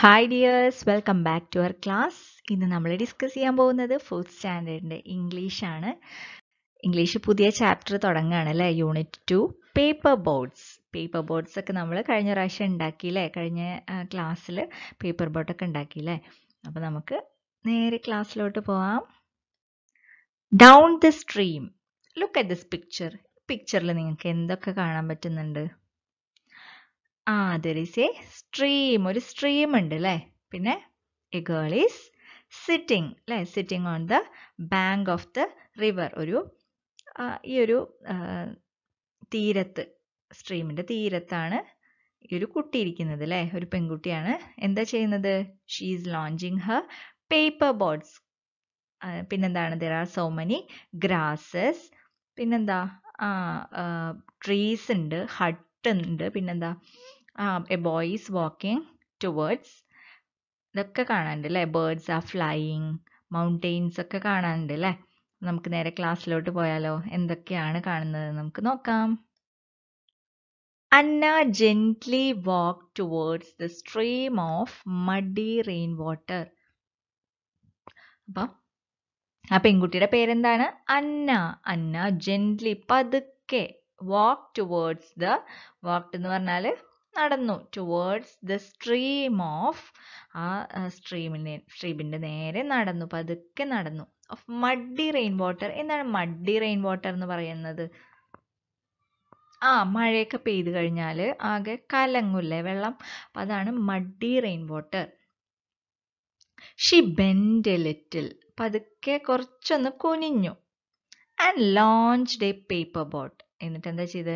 Hi dears welcome back to our class ഇന്ന് നമ്മൾ discuss ചെയ്യാൻ പോകുന്നത് ഫോർത്ത് സ്റ്റാൻഡേർഡിൻ്റെ ഇംഗ്ലീഷാണ് ഇംഗ്ലീഷ് പുതിയ ചാപ്റ്റർ തുടങ്ങുകയാണ് അല്ലേ unit two paper boards paper boards ഒക്കെ നമ്മൾ കഴിഞ്ഞ പ്രാവശ്യം ഉണ്ടാക്കിയില്ലേ കഴിഞ്ഞ ക്ലാസ്സിൽ പേപ്പർ ബോർഡൊക്കെ ഉണ്ടാക്കിയില്ലേ അപ്പോൾ നമുക്ക് നേരെ ക്ലാസ്സിലോട്ട് പോവാം down the stream look at this picture പിക്ചറിൽ നിങ്ങൾക്ക് എന്തൊക്കെ കാണാൻ പറ്റുന്നുണ്ട് ആ ദർ ഈസ് എ സ്ട്രീം ഒരു സ്ട്രീം ഉണ്ട് അല്ലേ പിന്നെ എ ഗേൾ ഈസ് സിറ്റിംഗ് അല്ലേ sitting on the bank of the river ഒരു ഈ ഒരു തീരത്ത് സ്ട്രീമിൻ്റെ തീരത്താണ് ഈ ഒരു കുട്ടി ഇരിക്കുന്നത് അല്ലേ ഒരു പെൺകുട്ടിയാണ് എന്താ ചെയ്യുന്നത് she is launching her paper boards പിന്നെന്താണ് there are so many grasses പിന്നെന്താ ആ ട്രീസ് ഉണ്ട് ഹട്ട് ഉണ്ട് പിന്നെന്താ എ ബോയ്സ് വാക്കിംഗ് ടുവേർഡ്സ് ഇതൊക്കെ കാണാനുണ്ട് അല്ലേ ബേർഡ്സ് ആ ഫ്ലൈയിങ് മൗണ്ടെയ്ൻസ് ഒക്കെ കാണാനുണ്ട് അല്ലേ നമുക്ക് നേരെ ക്ലാസ്സിലോട്ട് പോയാലോ എന്തൊക്കെയാണ് കാണുന്നത് നമുക്ക് നോക്കാം Anna gently walk towards the stream of muddy rain water അപ്പം ആ പെൺകുട്ടിയുടെ പേരെന്താണ് അന്ന അന്ന ജെന്റ്ലി പതുക്കെ വാക്ക് ടുവേർഡ്സ് ദ വാക്ട് എന്ന് പറഞ്ഞാൽ നടന്നു ടുവേർഡ്സ് ദ സ്ട്രീം ഓഫ് ആ സ്ട്രീമിൻ്റെ സ്ട്രീമിൻ്റെ നേരെ നടന്നു പതുക്കെ നടന്നു ഓഫ് മഡ്ഡി റെയിൻ വാട്ടർ എന്താണ് മഡ്ഡി റെയിൻ വാട്ടർ എന്ന് പറയുന്നത് ആ മഴയൊക്കെ പെയ്തു കഴിഞ്ഞാൽ ആകെ കലങ്ങുല്ലേ വെള്ളം അപ്പം അതാണ് muddy rain water she bend little പതുക്കെ കുറച്ചൊന്ന് കുനിഞ്ഞു and launch a paper boat എന്നിട്ട് എന്താ ചെയ്ത്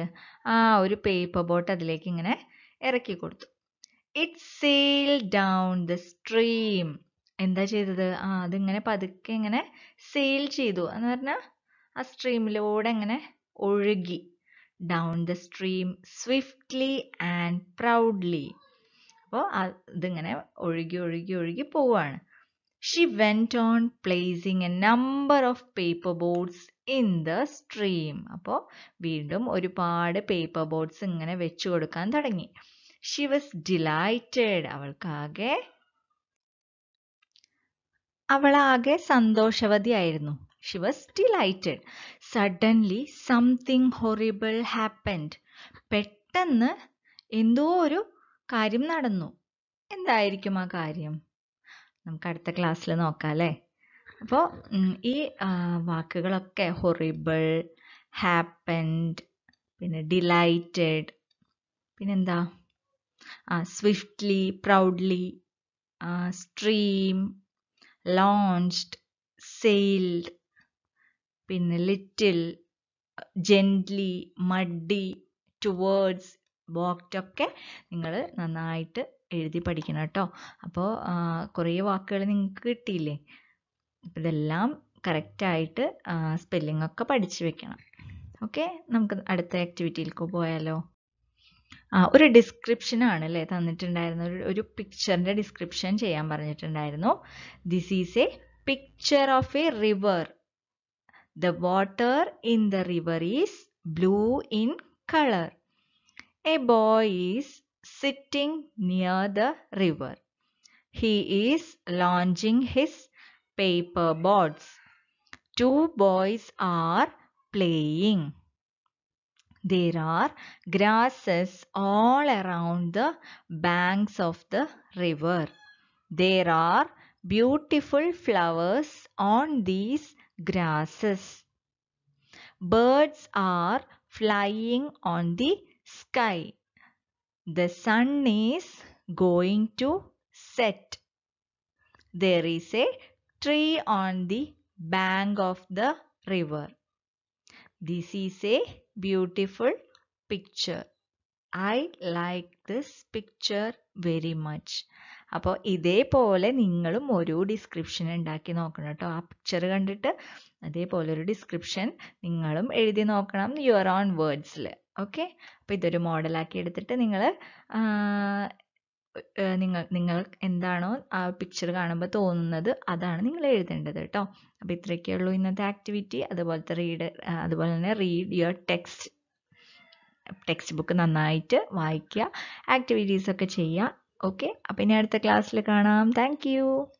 ആ ഒരു പേപ്പർ ബോട്ട് അതിലേക്ക് ഇങ്ങനെ ഇറക്കി കൊടുത്തു it sail down the stream എന്താ ചെയ്തത് ആ അതിങ്ങനെ പതുക്കെ ഇങ്ങനെ സെയിൽ ചെയ്തു എന്ന് പറഞ്ഞാൽ ആ സ്ട്രീമിലൂടെ ഇങ്ങനെ ഒഴുകി down the stream swiftly and proudly അപ്പോൾ അതിങ്ങനെ ഒഴുകി ഒഴുകി ഒഴുകി പോവുകയാണ് she went on placing a number of paper boards in the stream അപ്പോൾ വീണ്ടും ഒരുപാട് പേപ്പർ ബോട്ട്സ് ഇങ്ങനെ വെച്ചു കൊടുക്കാൻ തുടങ്ങി ഷി വാസ് ഡിലൈറ്റഡ് അവൾക്കാകെ അവളാകെ സന്തോഷവതിയായിരുന്നു she was delighted suddenly something horrible happened പെട്ടെന്ന് എന്തോ ഒരു കാര്യം നടന്നു എന്തായിരിക്കും ആ കാര്യം നമുക്ക് അടുത്ത ക്ലാസ്സിൽ നോക്കാം അല്ലേ അപ്പോൾ ഈ വാക്കുകളൊക്കെ ഹൊറിബിൾ ഹാപ്പൻഡ് പിന്നെ ഡിലൈറ്റഡ് പിന്നെന്താ swiftly proudly stream launched sailed പിന്നെ ലിറ്റിൽ ജെൻ്റ്ലി മഡി ടുവേർഡ്സ് ഒക്കെ നിങ്ങൾ നന്നായിട്ട് എഴുതി പഠിക്കണം കേട്ടോ അപ്പോൾ കുറേ വാക്കുകൾ നിങ്ങൾക്ക് കിട്ടിയില്ലേ ഇതെല്ലാം ഇതെല്ലാം കറക്റ്റായിട്ട് സ്പെല്ലിംഗ് ഒക്കെ പഠിച്ചു വെക്കണം ഓക്കെ നമുക്ക് അടുത്ത ആക്ടിവിറ്റിയിലേക്ക് പോയാലോ ആ ഒരു ആണ് അല്ലേ തന്നിട്ടുണ്ടായിരുന്ന ഒരു ഒരു പിക്ചറിൻ്റെ ഡിസ്ക്രിപ്ഷൻ ചെയ്യാൻ പറഞ്ഞിട്ടുണ്ടായിരുന്നു this is a picture of a river the water in the river is blue in colour a boy is sitting near the river he is launching his paper boards. Two boys are playing. There are grasses all around the banks of the river. There are beautiful flowers on these grasses. Birds are flying on the sky. The sun is going to set. There is a tree on the bank of the river this is a beautiful picture I like this picture very much അപ്പോൾ ഇതേപോലെ നിങ്ങളും ഒരു description ഉണ്ടാക്കി നോക്കണം കേട്ടോ ആ picture കണ്ടിട്ട് അതേപോലെ ഒരു ഡിസ്ക്രിപ്ഷൻ നിങ്ങളും എഴുതി നോക്കണം യുവർ ഓൺ വേർഡ്സിൽ ഓക്കെ അപ്പോൾ ഇതൊരു മോഡലാക്കി എടുത്തിട്ട് നിങ്ങൾ നിങ്ങൾ നിങ്ങൾ എന്താണോ ആ പിക്ചർ കാണുമ്പോൾ തോന്നുന്നത് അതാണ് നിങ്ങൾ എഴുതേണ്ടത് കേട്ടോ അപ്പോൾ ഇത്രയൊക്കെ ഉള്ളൂ ഇന്നത്തെ ആക്ടിവിറ്റി അതുപോലത്തെ റീഡ് അതുപോലെ തന്നെ read your text textbook നന്നായിട്ട് വായിക്കുക ഒക്കെ ചെയ്യുക ഓക്കെ അപ്പോൾ ഇനി അടുത്ത ക്ലാസ്സിൽ കാണാം താങ്ക്